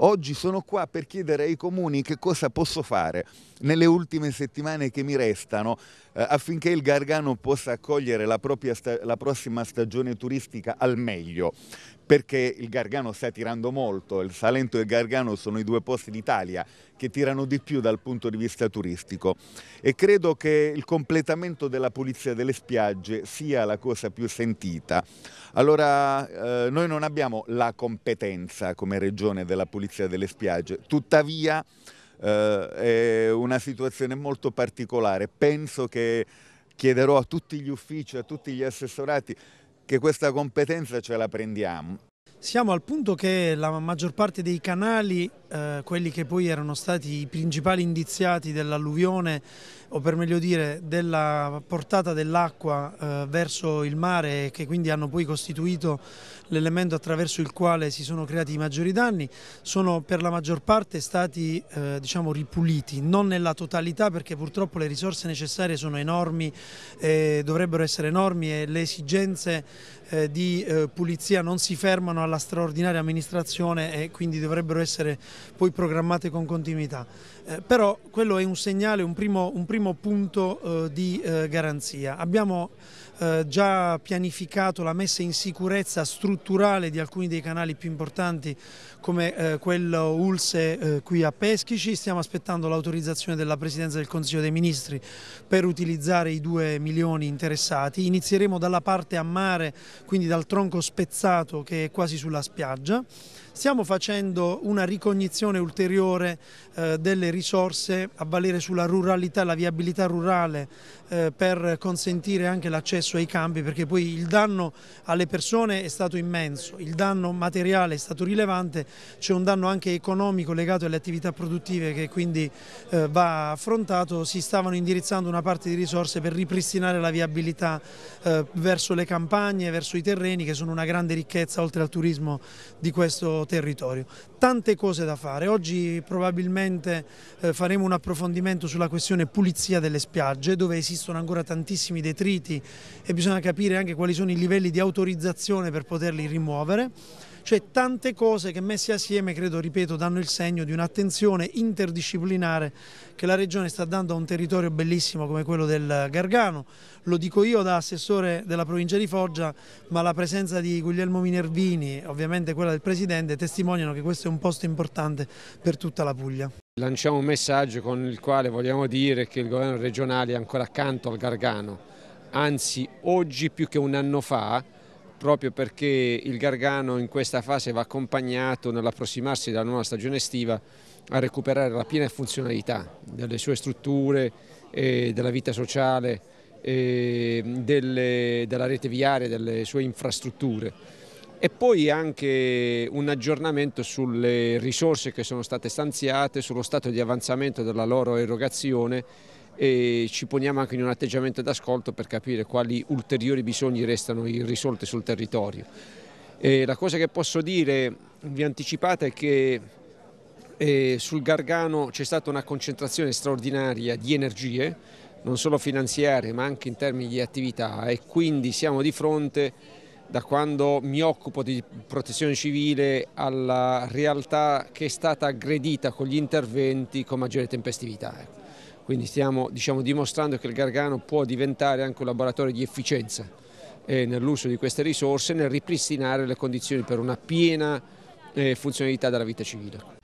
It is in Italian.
Oggi sono qua per chiedere ai comuni che cosa posso fare nelle ultime settimane che mi restano eh, affinché il Gargano possa accogliere la, sta la prossima stagione turistica al meglio perché il Gargano sta tirando molto, il Salento e il Gargano sono i due posti d'Italia che tirano di più dal punto di vista turistico e credo che il completamento della pulizia delle spiagge sia la cosa più sentita. Allora eh, noi non abbiamo la competenza come regione della pulizia delle spiagge, tuttavia eh, è una situazione molto particolare, penso che chiederò a tutti gli uffici, a tutti gli assessorati che questa competenza ce la prendiamo siamo al punto che la maggior parte dei canali, eh, quelli che poi erano stati i principali indiziati dell'alluvione, o per meglio dire della portata dell'acqua eh, verso il mare e che quindi hanno poi costituito l'elemento attraverso il quale si sono creati i maggiori danni, sono per la maggior parte stati eh, diciamo, ripuliti, non nella totalità perché purtroppo le risorse necessarie sono enormi, e dovrebbero essere enormi e le esigenze eh, di eh, pulizia non si fermano alla straordinaria amministrazione e quindi dovrebbero essere poi programmate con continuità. Eh, però quello è un segnale, un primo, un primo punto eh, di eh, garanzia. Abbiamo eh, già pianificato la messa in sicurezza strutturale di alcuni dei canali più importanti come eh, quello Ulse eh, qui a Peschici, stiamo aspettando l'autorizzazione della Presidenza del Consiglio dei Ministri per utilizzare i 2 milioni interessati, inizieremo dalla parte a mare, quindi dal tronco spezzato che è quasi sulla spiaggia, stiamo facendo una ricognizione ulteriore eh, delle risorse a valere sulla ruralità, la viabilità rurale eh, per consentire anche l'accesso accesso ai campi perché poi il danno alle persone è stato immenso, il danno materiale è stato rilevante, c'è un danno anche economico legato alle attività produttive che quindi eh, va affrontato, si stavano indirizzando una parte di risorse per ripristinare la viabilità eh, verso le campagne, verso i terreni che sono una grande ricchezza oltre al turismo di questo territorio. Tante cose da fare, oggi probabilmente eh, faremo un approfondimento sulla questione pulizia delle spiagge dove esistono ancora tantissimi detriti e bisogna capire anche quali sono i livelli di autorizzazione per poterli rimuovere. Cioè tante cose che messe assieme, credo, ripeto, danno il segno di un'attenzione interdisciplinare che la Regione sta dando a un territorio bellissimo come quello del Gargano. Lo dico io da assessore della provincia di Foggia, ma la presenza di Guglielmo Minervini, ovviamente quella del Presidente, testimoniano che questo è un posto importante per tutta la Puglia. Lanciamo un messaggio con il quale vogliamo dire che il governo regionale è ancora accanto al Gargano anzi oggi più che un anno fa, proprio perché il Gargano in questa fase va accompagnato nell'approssimarsi della nuova stagione estiva a recuperare la piena funzionalità delle sue strutture, della vita sociale, delle, della rete viaria, delle sue infrastrutture e poi anche un aggiornamento sulle risorse che sono state stanziate, sullo stato di avanzamento della loro erogazione e ci poniamo anche in un atteggiamento d'ascolto per capire quali ulteriori bisogni restano irrisolti sul territorio. E la cosa che posso dire, vi anticipate, è che eh, sul Gargano c'è stata una concentrazione straordinaria di energie, non solo finanziarie ma anche in termini di attività e quindi siamo di fronte da quando mi occupo di protezione civile alla realtà che è stata aggredita con gli interventi con maggiore tempestività. Ecco. Quindi stiamo diciamo, dimostrando che il Gargano può diventare anche un laboratorio di efficienza eh, nell'uso di queste risorse, nel ripristinare le condizioni per una piena eh, funzionalità della vita civile.